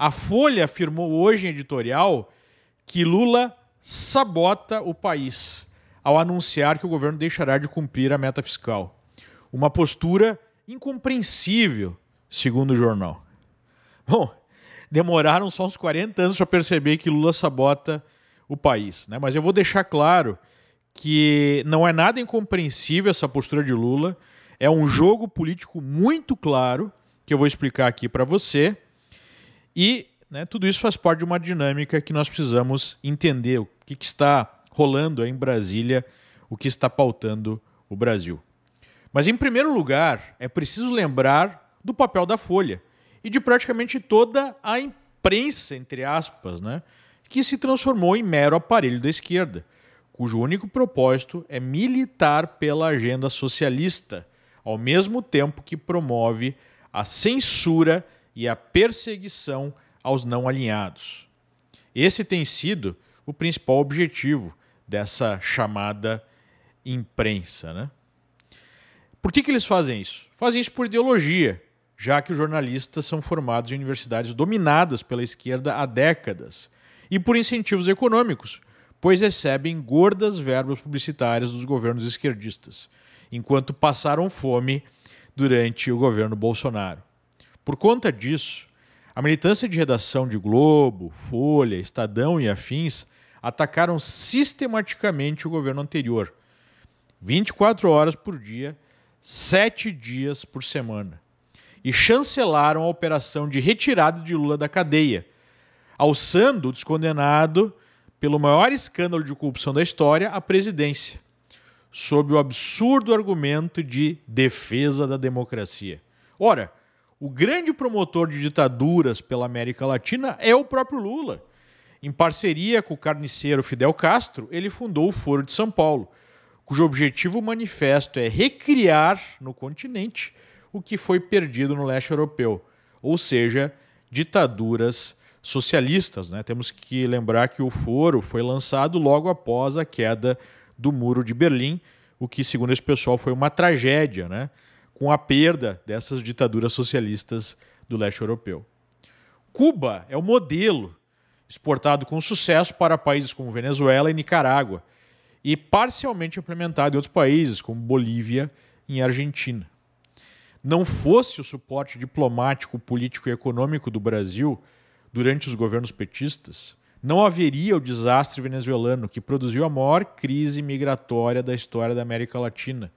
A Folha afirmou hoje em editorial que Lula sabota o país ao anunciar que o governo deixará de cumprir a meta fiscal. Uma postura incompreensível, segundo o jornal. Bom, demoraram só uns 40 anos para perceber que Lula sabota o país, né? Mas eu vou deixar claro que não é nada incompreensível essa postura de Lula, é um jogo político muito claro que eu vou explicar aqui para você. E né, tudo isso faz parte de uma dinâmica que nós precisamos entender o que, que está rolando em Brasília, o que está pautando o Brasil. Mas, em primeiro lugar, é preciso lembrar do papel da Folha e de praticamente toda a imprensa, entre aspas, né, que se transformou em mero aparelho da esquerda, cujo único propósito é militar pela agenda socialista, ao mesmo tempo que promove a censura e a perseguição aos não alinhados. Esse tem sido o principal objetivo dessa chamada imprensa. Né? Por que, que eles fazem isso? Fazem isso por ideologia, já que os jornalistas são formados em universidades dominadas pela esquerda há décadas, e por incentivos econômicos, pois recebem gordas verbas publicitárias dos governos esquerdistas, enquanto passaram fome durante o governo Bolsonaro. Por conta disso, a militância de redação de Globo, Folha, Estadão e afins atacaram sistematicamente o governo anterior, 24 horas por dia, 7 dias por semana, e chancelaram a operação de retirada de Lula da cadeia, alçando o descondenado pelo maior escândalo de corrupção da história à presidência, sob o absurdo argumento de defesa da democracia. Ora, o grande promotor de ditaduras pela América Latina é o próprio Lula. Em parceria com o carniceiro Fidel Castro, ele fundou o Foro de São Paulo, cujo objetivo manifesto é recriar no continente o que foi perdido no leste europeu, ou seja, ditaduras socialistas. Né? Temos que lembrar que o Foro foi lançado logo após a queda do Muro de Berlim, o que, segundo esse pessoal, foi uma tragédia. Né? com a perda dessas ditaduras socialistas do leste europeu. Cuba é o modelo exportado com sucesso para países como Venezuela e Nicarágua e parcialmente implementado em outros países como Bolívia e Argentina. Não fosse o suporte diplomático, político e econômico do Brasil durante os governos petistas, não haveria o desastre venezuelano que produziu a maior crise migratória da história da América Latina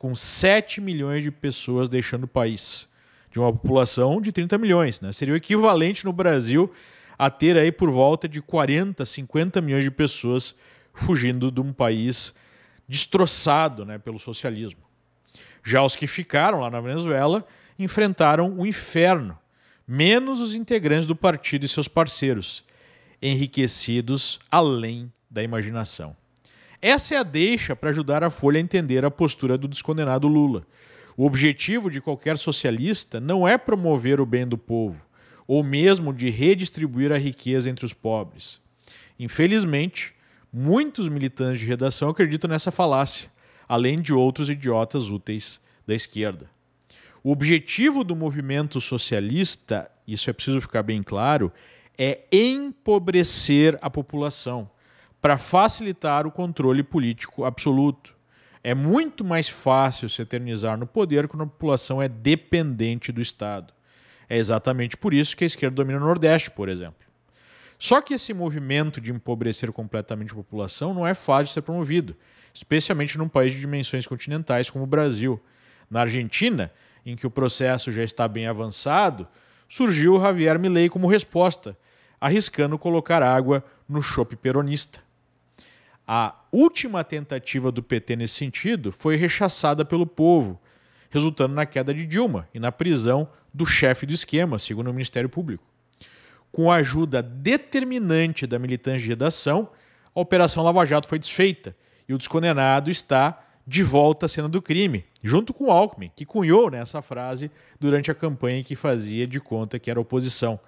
com 7 milhões de pessoas deixando o país, de uma população de 30 milhões. Né? Seria o equivalente no Brasil a ter aí por volta de 40, 50 milhões de pessoas fugindo de um país destroçado né, pelo socialismo. Já os que ficaram lá na Venezuela enfrentaram o inferno, menos os integrantes do partido e seus parceiros, enriquecidos além da imaginação. Essa é a deixa para ajudar a Folha a entender a postura do descondenado Lula. O objetivo de qualquer socialista não é promover o bem do povo, ou mesmo de redistribuir a riqueza entre os pobres. Infelizmente, muitos militantes de redação acreditam nessa falácia, além de outros idiotas úteis da esquerda. O objetivo do movimento socialista, isso é preciso ficar bem claro, é empobrecer a população para facilitar o controle político absoluto. É muito mais fácil se eternizar no poder quando a população é dependente do Estado. É exatamente por isso que a esquerda domina o Nordeste, por exemplo. Só que esse movimento de empobrecer completamente a população não é fácil de ser promovido, especialmente num país de dimensões continentais como o Brasil. Na Argentina, em que o processo já está bem avançado, surgiu o Javier Milei como resposta, arriscando colocar água no chope peronista. A última tentativa do PT nesse sentido foi rechaçada pelo povo, resultando na queda de Dilma e na prisão do chefe do esquema, segundo o Ministério Público. Com a ajuda determinante da militância da ação, a Operação Lava Jato foi desfeita e o descondenado está de volta à cena do crime, junto com Alckmin, que cunhou nessa frase durante a campanha que fazia de conta que era oposição,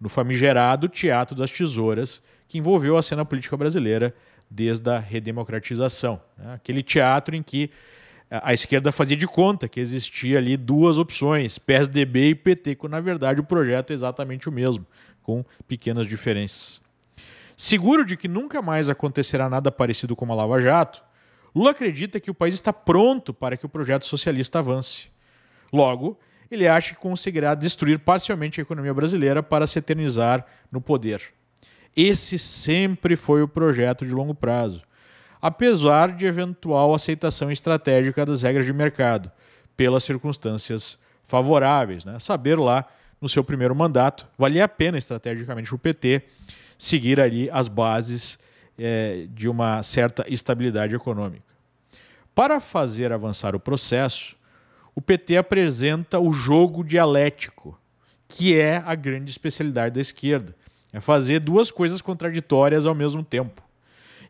no famigerado Teatro das Tesouras, que envolveu a cena política brasileira desde a redemocratização. Né? Aquele teatro em que a esquerda fazia de conta que existia ali duas opções, PSDB e PT, quando na verdade o projeto é exatamente o mesmo, com pequenas diferenças. Seguro de que nunca mais acontecerá nada parecido com a Lava Jato, Lula acredita que o país está pronto para que o projeto socialista avance. Logo, ele acha que conseguirá destruir parcialmente a economia brasileira para se eternizar no poder. Esse sempre foi o projeto de longo prazo, apesar de eventual aceitação estratégica das regras de mercado, pelas circunstâncias favoráveis. Né? Saber lá, no seu primeiro mandato, valia a pena estrategicamente o PT seguir ali as bases é, de uma certa estabilidade econômica. Para fazer avançar o processo, o PT apresenta o jogo dialético, que é a grande especialidade da esquerda, é fazer duas coisas contraditórias ao mesmo tempo.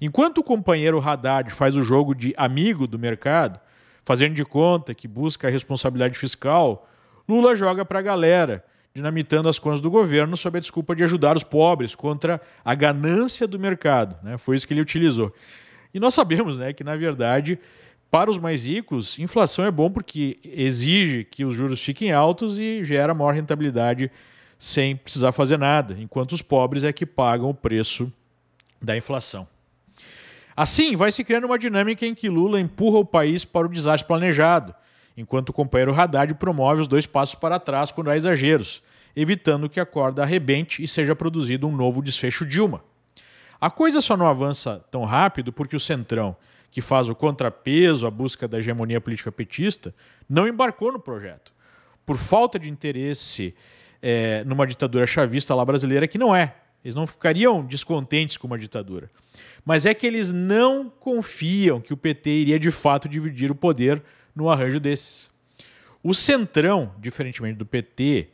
Enquanto o companheiro Haddad faz o jogo de amigo do mercado, fazendo de conta que busca a responsabilidade fiscal, Lula joga para a galera, dinamitando as contas do governo sob a desculpa de ajudar os pobres contra a ganância do mercado. Né? Foi isso que ele utilizou. E nós sabemos né, que, na verdade, para os mais ricos, inflação é bom porque exige que os juros fiquem altos e gera maior rentabilidade sem precisar fazer nada, enquanto os pobres é que pagam o preço da inflação. Assim, vai se criando uma dinâmica em que Lula empurra o país para o desastre planejado, enquanto o companheiro Haddad promove os dois passos para trás quando há exageros, evitando que a corda arrebente e seja produzido um novo desfecho Dilma. A coisa só não avança tão rápido porque o Centrão, que faz o contrapeso à busca da hegemonia política petista, não embarcou no projeto. Por falta de interesse é, numa ditadura chavista lá brasileira, que não é. Eles não ficariam descontentes com uma ditadura. Mas é que eles não confiam que o PT iria de fato dividir o poder no arranjo desses. O Centrão, diferentemente do PT,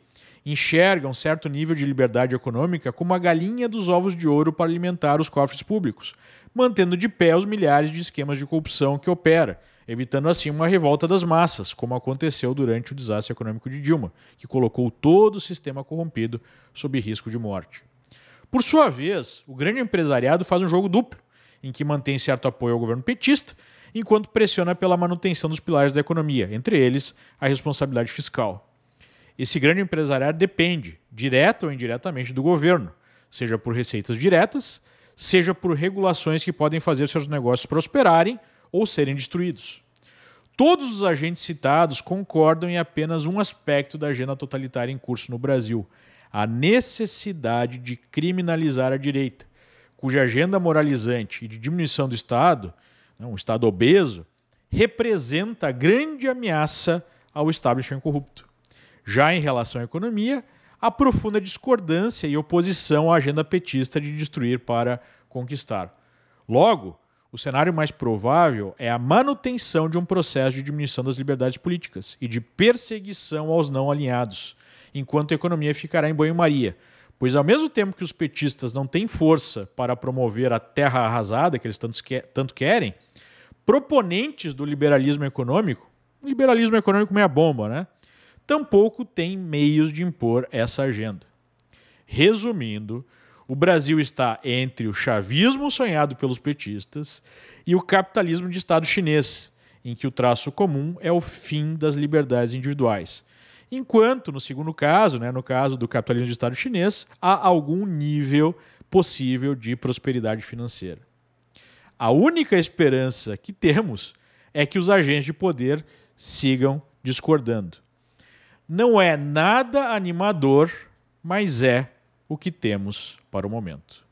enxerga um certo nível de liberdade econômica como a galinha dos ovos de ouro para alimentar os cofres públicos, mantendo de pé os milhares de esquemas de corrupção que opera, evitando assim uma revolta das massas, como aconteceu durante o desastre econômico de Dilma, que colocou todo o sistema corrompido sob risco de morte. Por sua vez, o grande empresariado faz um jogo duplo, em que mantém certo apoio ao governo petista, enquanto pressiona pela manutenção dos pilares da economia, entre eles a responsabilidade fiscal. Esse grande empresariado depende, direta ou indiretamente, do governo, seja por receitas diretas, seja por regulações que podem fazer seus negócios prosperarem ou serem destruídos. Todos os agentes citados concordam em apenas um aspecto da agenda totalitária em curso no Brasil: a necessidade de criminalizar a direita, cuja agenda moralizante e de diminuição do Estado, né, um Estado obeso, representa a grande ameaça ao establishment corrupto. Já em relação à economia, a profunda discordância e oposição à agenda petista de destruir para conquistar. Logo, o cenário mais provável é a manutenção de um processo de diminuição das liberdades políticas e de perseguição aos não alinhados, enquanto a economia ficará em banho-maria. Pois, ao mesmo tempo que os petistas não têm força para promover a terra arrasada que eles tanto, que tanto querem, proponentes do liberalismo econômico, liberalismo econômico meia bomba, né? tampouco tem meios de impor essa agenda. Resumindo, o Brasil está entre o chavismo sonhado pelos petistas e o capitalismo de Estado chinês, em que o traço comum é o fim das liberdades individuais. Enquanto, no segundo caso, né, no caso do capitalismo de Estado chinês, há algum nível possível de prosperidade financeira. A única esperança que temos é que os agentes de poder sigam discordando. Não é nada animador, mas é o que temos para o momento.